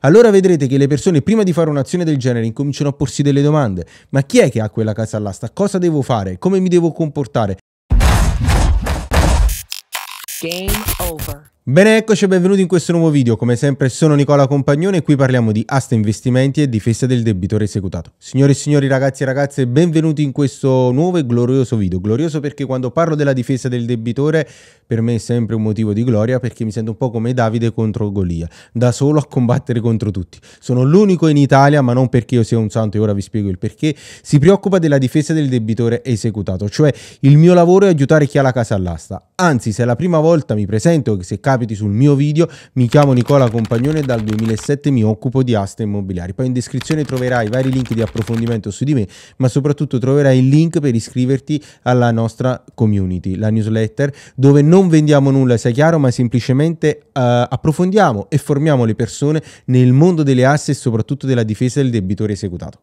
allora vedrete che le persone prima di fare un'azione del genere incominciano a porsi delle domande. Ma chi è che ha quella casa all'asta? Cosa devo fare? Come mi devo comportare? Game over. Bene, eccoci e benvenuti in questo nuovo video. Come sempre sono Nicola Compagnone e qui parliamo di asta investimenti e difesa del debitore esecutato. Signore e signori, ragazzi e ragazze, benvenuti in questo nuovo e glorioso video. Glorioso perché quando parlo della difesa del debitore per me è sempre un motivo di gloria perché mi sento un po' come Davide contro Golia, da solo a combattere contro tutti. Sono l'unico in Italia, ma non perché io sia un santo e ora vi spiego il perché, si preoccupa della difesa del debitore esecutato, cioè il mio lavoro è aiutare chi ha la casa all'asta. Anzi, se è la prima volta mi presento, se capiti sul mio video, mi chiamo Nicola Compagnone e dal 2007 mi occupo di aste immobiliari. Poi in descrizione troverai vari link di approfondimento su di me, ma soprattutto troverai il link per iscriverti alla nostra community, la newsletter, dove non vendiamo nulla, sia chiaro, ma semplicemente uh, approfondiamo e formiamo le persone nel mondo delle aste e soprattutto della difesa del debitore esecutato.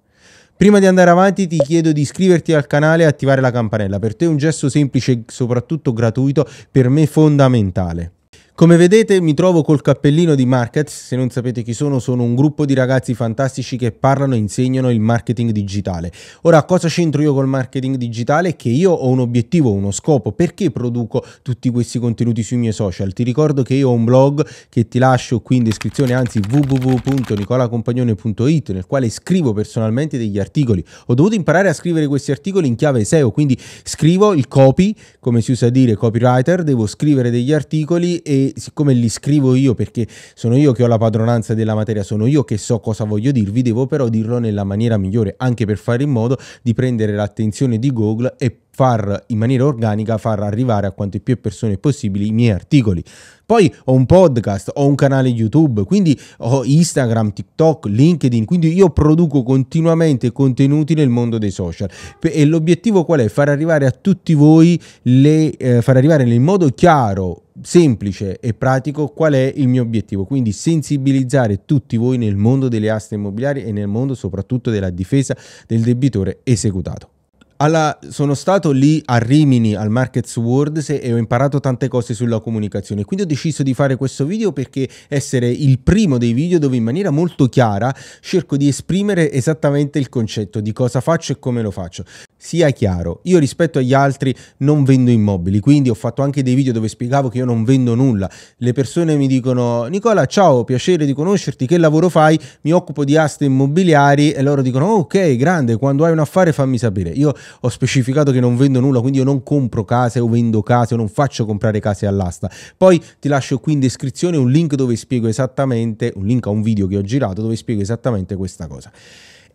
Prima di andare avanti ti chiedo di iscriverti al canale e attivare la campanella. Per te è un gesto semplice e soprattutto gratuito, per me fondamentale. Come vedete mi trovo col cappellino di Markets, se non sapete chi sono sono un gruppo di ragazzi fantastici che parlano e insegnano il marketing digitale. Ora cosa c'entro io col marketing digitale? Che io ho un obiettivo, uno scopo, perché produco tutti questi contenuti sui miei social? Ti ricordo che io ho un blog che ti lascio qui in descrizione, anzi www.nicolacompagnone.it nel quale scrivo personalmente degli articoli. Ho dovuto imparare a scrivere questi articoli in chiave SEO, quindi scrivo il copy, come si usa dire copywriter, devo scrivere degli articoli e siccome li scrivo io, perché sono io che ho la padronanza della materia, sono io che so cosa voglio dirvi, devo però dirlo nella maniera migliore, anche per fare in modo di prendere l'attenzione di Google e far in maniera organica far arrivare a quante più persone possibili i miei articoli. Poi ho un podcast, ho un canale YouTube, quindi ho Instagram, TikTok, LinkedIn, quindi io produco continuamente contenuti nel mondo dei social e l'obiettivo qual è? Far arrivare a tutti voi le, eh, far arrivare nel modo chiaro semplice e pratico qual è il mio obiettivo, quindi sensibilizzare tutti voi nel mondo delle aste immobiliari e nel mondo soprattutto della difesa del debitore esecutato. Alla, sono stato lì a Rimini al Markets World e ho imparato tante cose sulla comunicazione. Quindi ho deciso di fare questo video perché essere il primo dei video dove in maniera molto chiara cerco di esprimere esattamente il concetto di cosa faccio e come lo faccio. Sia chiaro, io rispetto agli altri non vendo immobili, quindi ho fatto anche dei video dove spiegavo che io non vendo nulla. Le persone mi dicono Nicola, ciao, piacere di conoscerti, che lavoro fai? Mi occupo di aste immobiliari e loro dicono ok, grande, quando hai un affare fammi sapere. Io ho specificato che non vendo nulla, quindi io non compro case o vendo case o non faccio comprare case all'asta. Poi ti lascio qui in descrizione un link dove spiego esattamente, un link a un video che ho girato dove spiego esattamente questa cosa.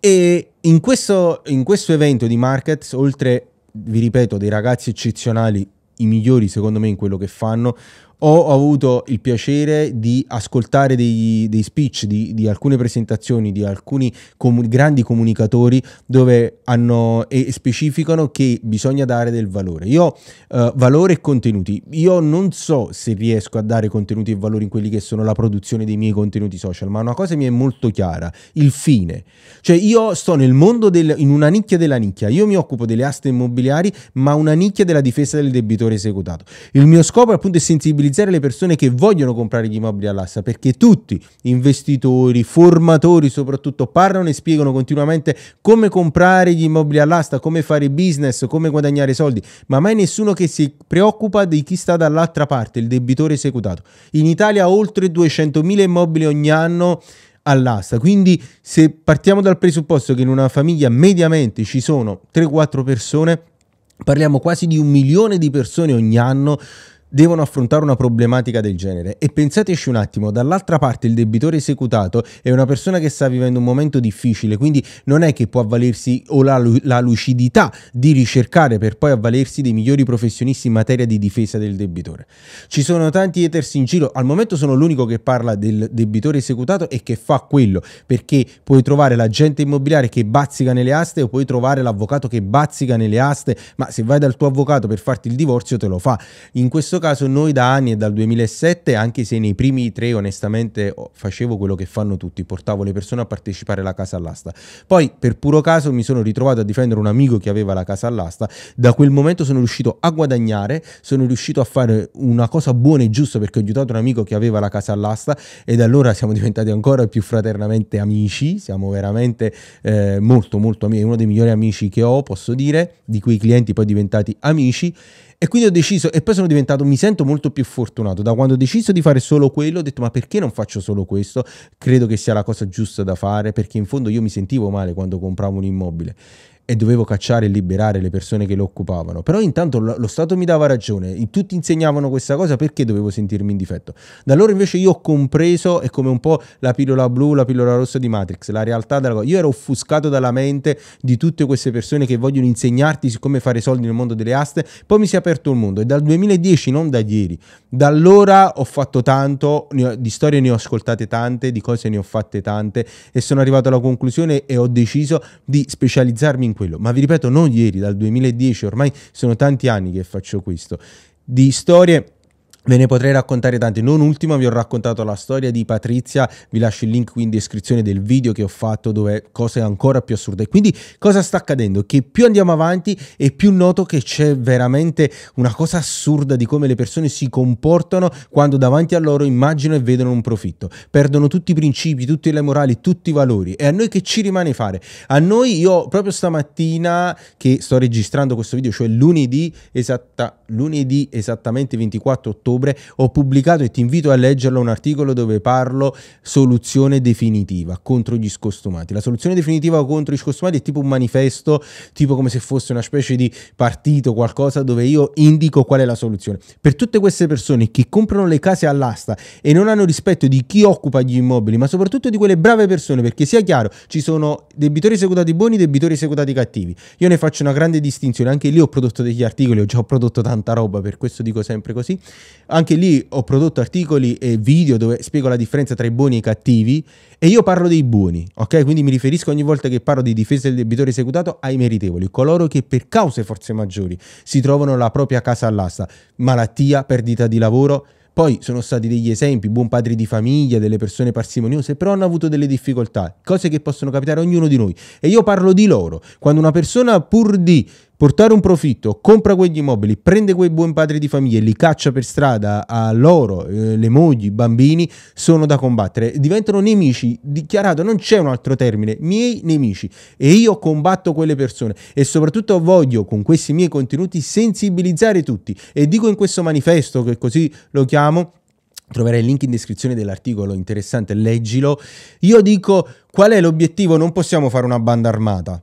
E in questo, in questo evento di Markets, oltre, vi ripeto, dei ragazzi eccezionali, i migliori secondo me in quello che fanno, ho avuto il piacere di ascoltare dei, dei speech di, di, alcune presentazioni di alcuni comu- grandi comunicatori dove hanno e specificano che bisogna dare del valore. Io eh, valore e contenuti. Io non so se riesco a dare contenuti e valori in quelli che sono la produzione dei miei contenuti social, ma una cosa mi è molto chiara, il fine. Cioè io sto nel mondo del, in una nicchia della nicchia. Io mi occupo delle aste immobiliari, ma una nicchia della difesa del debitore esecutato. Il mio scopo appunto è sensibilizzare sensibilizzare le persone che vogliono comprare gli immobili all'asta, perché tutti, investitori, formatori soprattutto, parlano e spiegano continuamente come comprare gli immobili all'asta, come fare business, come guadagnare soldi, ma mai nessuno che si preoccupa di chi sta dall'altra parte, il debitore esecutato. In Italia oltre 200.000 immobili ogni anno all'asta. Quindi se partiamo dal presupposto che in una famiglia mediamente ci sono 3-4 persone, parliamo quasi di un milione di persone ogni anno devono affrontare una problematica del genere. E pensateci un attimo, dall'altra parte il debitore esecutato è una persona che sta vivendo un momento difficile, quindi non è che può avvalersi o la, la lucidità di ricercare per poi avvalersi dei migliori professionisti in materia di difesa del debitore. Ci sono tanti haters in giro, al momento sono l'unico che parla del debitore esecutato e che fa quello, perché puoi trovare l'agente immobiliare che bazzica nelle aste o puoi trovare l'avvocato che bazzica nelle aste, ma se vai dal tuo avvocato per farti il divorzio te lo fa. In questo questo caso noi da anni e dal 2007, anche se nei primi tre onestamente facevo quello che fanno tutti, portavo le persone a partecipare alla casa all'asta. Poi per puro caso mi sono ritrovato a difendere un amico che aveva la casa all'asta, da quel momento sono riuscito a guadagnare, sono riuscito a fare una cosa buona e giusta perché ho aiutato un amico che aveva la casa all'asta e da allora siamo diventati ancora più fraternamente amici, siamo veramente eh, molto molto amici, uno dei migliori amici che ho, posso dire, di quei clienti poi diventati amici e quindi ho deciso, e poi sono diventato, mi sento molto più fortunato. Da quando ho deciso di fare solo quello, ho detto ma perché non faccio solo questo? Credo che sia la cosa giusta da fare, perché in fondo io mi sentivo male quando compravo un immobile e dovevo cacciare e liberare le persone che lo occupavano. Però intanto lo, lo Stato mi dava ragione, tutti insegnavano questa cosa perché dovevo sentirmi in difetto. Da allora invece io ho compreso, è come un po' la pillola blu, la pillola rossa di Matrix, la realtà della cosa. Io ero offuscato dalla mente di tutte queste persone che vogliono insegnarti su come fare soldi nel mondo delle aste, poi mi si è aperto il mondo e dal 2010, non da ieri, da allora ho fatto tanto, ho, di storie ne ho ascoltate tante, di cose ne ho fatte tante e sono arrivato alla conclusione e ho deciso di specializzarmi in quello. Ma vi ripeto, non ieri, dal 2010, ormai sono tanti anni che faccio questo. Di storie Ve ne potrei raccontare tante, non ultima vi ho raccontato la storia di Patrizia, vi lascio il link qui in descrizione del video che ho fatto dove cose ancora più assurde. Quindi cosa sta accadendo? Che più andiamo avanti e più noto che c'è veramente una cosa assurda di come le persone si comportano quando davanti a loro immagino e vedono un profitto. Perdono tutti i principi, tutte le morali, tutti i valori. E a noi che ci rimane fare? A noi io proprio stamattina che sto registrando questo video, cioè lunedì, esatta, lunedì esattamente 24 ottobre, ottobre ho pubblicato e ti invito a leggerlo un articolo dove parlo soluzione definitiva contro gli scostumati. La soluzione definitiva contro gli scostumati è tipo un manifesto, tipo come se fosse una specie di partito, qualcosa dove io indico qual è la soluzione. Per tutte queste persone che comprano le case all'asta e non hanno rispetto di chi occupa gli immobili, ma soprattutto di quelle brave persone, perché sia chiaro, ci sono debitori esecutati buoni e debitori esecutati cattivi. Io ne faccio una grande distinzione, anche lì ho prodotto degli articoli, ho già prodotto tanta roba, per questo dico sempre così. Anche lì ho prodotto articoli e video dove spiego la differenza tra i buoni e i cattivi e io parlo dei buoni, ok? Quindi mi riferisco ogni volta che parlo di difesa del debitore esecutato ai meritevoli, coloro che per cause forse maggiori si trovano la propria casa all'asta, malattia, perdita di lavoro, poi sono stati degli esempi, buon padri di famiglia, delle persone parsimoniose, però hanno avuto delle difficoltà, cose che possono capitare a ognuno di noi. E io parlo di loro. Quando una persona, pur di portare un profitto, compra quegli immobili, prende quei buon padri di famiglia e li caccia per strada a loro, eh, le mogli, i bambini, sono da combattere. Diventano nemici, dichiarato, non c'è un altro termine, miei nemici. E io combatto quelle persone e soprattutto voglio con questi miei contenuti sensibilizzare tutti. E dico in questo manifesto, che così lo chiamo, Troverai il link in descrizione dell'articolo, interessante, leggilo. Io dico qual è l'obiettivo, non possiamo fare una banda armata,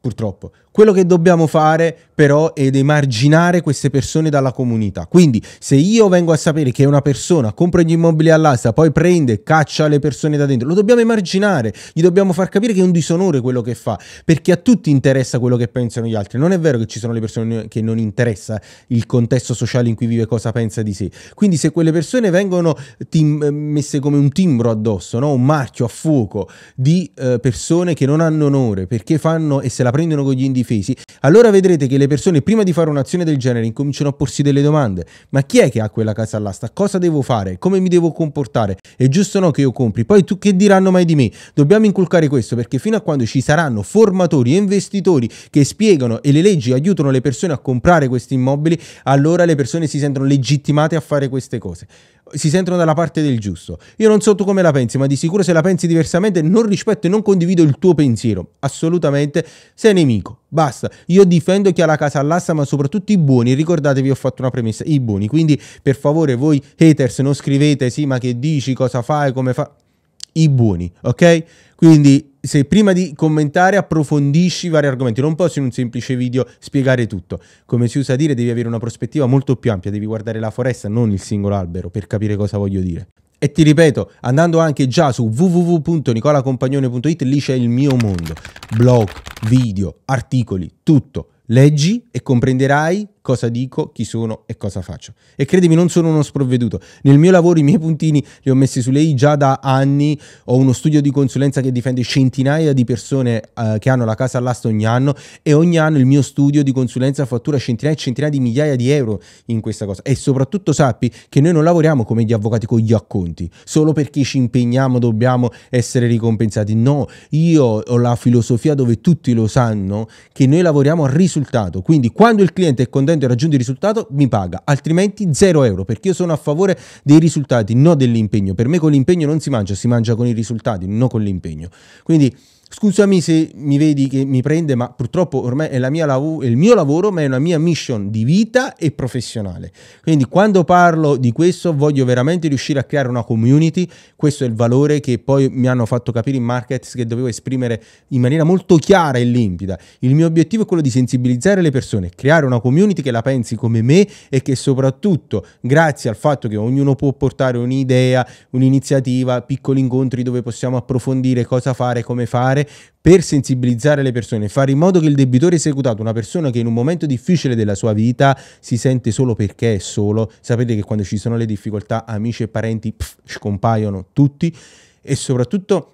purtroppo. Quello che dobbiamo fare però è emarginare queste persone dalla comunità. Quindi se io vengo a sapere che una persona compra gli immobili all'asta, poi prende, caccia le persone da dentro, lo dobbiamo emarginare, gli dobbiamo far capire che è un disonore quello che fa, perché a tutti interessa quello che pensano gli altri. Non è vero che ci sono le persone che non interessa il contesto sociale in cui vive cosa pensa di sé. Quindi se quelle persone vengono tim- messe come un timbro addosso, no? un marchio a fuoco di eh, persone che non hanno onore, perché fanno e se la la prendono con gli indifesi, allora vedrete che le persone prima di fare un'azione del genere incominciano a porsi delle domande. Ma chi è che ha quella casa all'asta? Cosa devo fare? Come mi devo comportare? È giusto o no che io compri? Poi tu che diranno mai di me? Dobbiamo inculcare questo perché fino a quando ci saranno formatori e investitori che spiegano e le leggi aiutano le persone a comprare questi immobili, allora le persone si sentono legittimate a fare queste cose si sentono dalla parte del giusto. Io non so tu come la pensi, ma di sicuro se la pensi diversamente non rispetto e non condivido il tuo pensiero. Assolutamente sei nemico. Basta, io difendo chi ha la casa all'asta, ma soprattutto i buoni. Ricordatevi, ho fatto una premessa, i buoni. Quindi, per favore, voi haters, non scrivete, sì, ma che dici, cosa fai, come fa. I buoni, ok? Quindi se prima di commentare approfondisci vari argomenti, non posso in un semplice video spiegare tutto. Come si usa a dire, devi avere una prospettiva molto più ampia, devi guardare la foresta, non il singolo albero, per capire cosa voglio dire. E ti ripeto, andando anche già su www.nicolacompagnone.it, lì c'è il mio mondo, blog, video, articoli, tutto. Leggi e comprenderai cosa dico, chi sono e cosa faccio. E credimi, non sono uno sprovveduto. Nel mio lavoro i miei puntini li ho messi su lei già da anni. Ho uno studio di consulenza che difende centinaia di persone eh, che hanno la casa all'asta ogni anno e ogni anno il mio studio di consulenza fattura centinaia e centinaia di migliaia di euro in questa cosa. E soprattutto sappi che noi non lavoriamo come gli avvocati con gli acconti, solo perché ci impegniamo dobbiamo essere ricompensati. No, io ho la filosofia dove tutti lo sanno che noi lavoriamo al risultato. Quindi quando il cliente è contento quando ho raggiunto il risultato mi paga, altrimenti 0 euro, perché io sono a favore dei risultati, non dell'impegno. Per me con l'impegno non si mangia, si mangia con i risultati, non con l'impegno. Quindi Scusami se mi vedi che mi prende, ma purtroppo ormai è, lav- è, il mio lavoro, ma è una mia mission di vita e professionale. Quindi quando parlo di questo voglio veramente riuscire a creare una community, questo è il valore che poi mi hanno fatto capire in markets che dovevo esprimere in maniera molto chiara e limpida. Il mio obiettivo è quello di sensibilizzare le persone, creare una community che la pensi come me e che soprattutto grazie al fatto che ognuno può portare un'idea, un'iniziativa, piccoli incontri dove possiamo approfondire cosa fare, come fare, fare per sensibilizzare le persone, fare in modo che il debitore esecutato, una persona che in un momento difficile della sua vita si sente solo perché è solo, sapete che quando ci sono le difficoltà amici e parenti pff, scompaiono tutti e soprattutto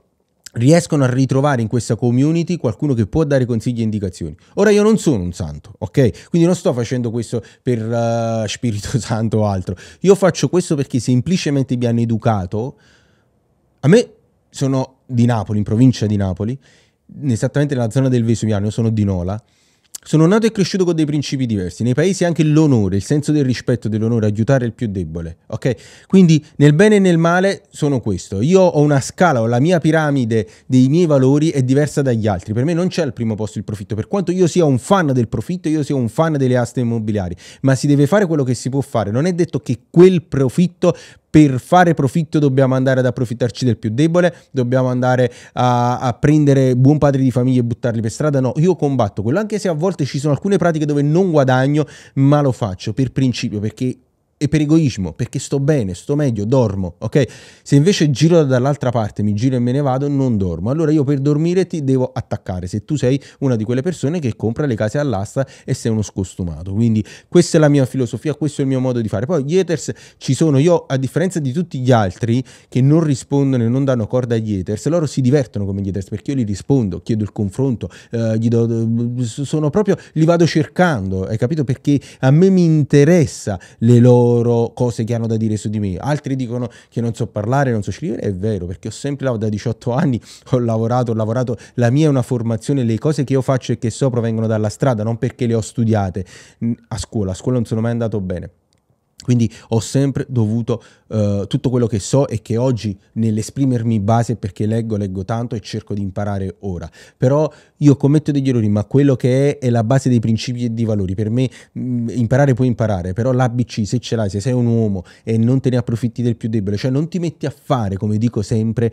riescono a ritrovare in questa community qualcuno che può dare consigli e indicazioni. Ora io non sono un santo, ok? Quindi non sto facendo questo per uh, Spirito Santo o altro. Io faccio questo perché semplicemente mi hanno educato. A me sono di Napoli, in provincia di Napoli, esattamente nella zona del Vesuviano, io sono di Nola. Sono nato e cresciuto con dei principi diversi. Nei paesi anche l'onore, il senso del rispetto dell'onore, aiutare il più debole. Ok? Quindi nel bene e nel male sono questo. Io ho una scala, ho la mia piramide dei miei valori è diversa dagli altri. Per me non c'è al primo posto il profitto. Per quanto io sia un fan del profitto, io sia un fan delle aste immobiliari, ma si deve fare quello che si può fare. Non è detto che quel profitto per fare profitto dobbiamo andare ad approfittarci del più debole, dobbiamo andare a, a prendere buon padre di famiglia e buttarli per strada. No, io combatto quello, anche se a volte ci sono alcune pratiche dove non guadagno, ma lo faccio per principio, perché e per egoismo, perché sto bene, sto meglio, dormo, ok? Se invece giro dall'altra parte, mi giro e me ne vado, non dormo. Allora io per dormire ti devo attaccare, se tu sei una di quelle persone che compra le case all'asta e sei uno scostumato. Quindi questa è la mia filosofia, questo è il mio modo di fare. Poi gli haters ci sono, io a differenza di tutti gli altri che non rispondono e non danno corda agli haters, loro si divertono come gli haters perché io li rispondo, chiedo il confronto, eh, gli do, sono proprio, li vado cercando, hai capito? Perché a me mi interessa le loro loro cose che hanno da dire su di me. Altri dicono che non so parlare, non so scrivere. È vero, perché ho sempre lavorato da 18 anni, ho lavorato, ho lavorato. La mia è una formazione, le cose che io faccio e che so provengono dalla strada, non perché le ho studiate a scuola. A scuola non sono mai andato bene. Quindi ho sempre dovuto uh, tutto quello che so e che oggi nell'esprimermi base perché leggo, leggo tanto e cerco di imparare ora. Però io commetto degli errori, ma quello che è è la base dei principi e dei valori. Per me mh, mm, imparare puoi imparare, però l'ABC se ce l'hai, se sei un uomo e non te ne approfitti del più debole, cioè non ti metti a fare, come dico sempre,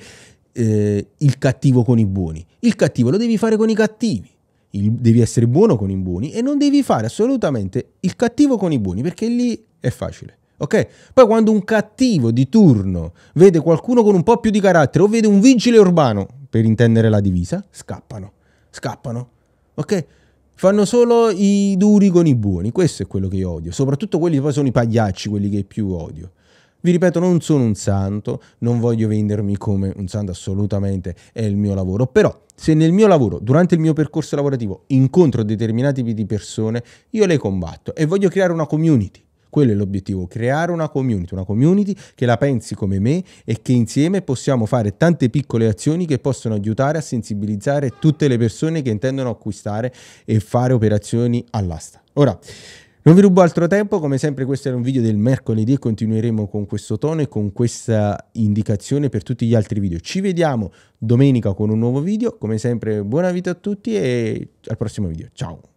eh, il cattivo con i buoni. Il cattivo lo devi fare con i cattivi. Il, devi essere buono con i buoni e non devi fare assolutamente il cattivo con i buoni perché lì è facile. Ok? Poi quando un cattivo di turno vede qualcuno con un po' più di carattere o vede un vigile urbano, per intendere la divisa, scappano. Scappano. Ok? Fanno solo i duri con i buoni. Questo è quello che io odio. Soprattutto quelli che poi sono i pagliacci, quelli che più odio. Vi ripeto, non sono un santo, non voglio vendermi come un santo assolutamente, è il mio lavoro, però se nel mio lavoro, durante il mio percorso lavorativo, incontro determinati tipi di persone, io le combatto e voglio creare una community quello è l'obiettivo, creare una community, una community che la pensi come me e che insieme possiamo fare tante piccole azioni che possono aiutare a sensibilizzare tutte le persone che intendono acquistare e fare operazioni all'asta. Ora, non vi rubo altro tempo, come sempre questo era un video del mercoledì e continueremo con questo tono e con questa indicazione per tutti gli altri video. Ci vediamo domenica con un nuovo video, come sempre buona vita a tutti e al prossimo video. Ciao!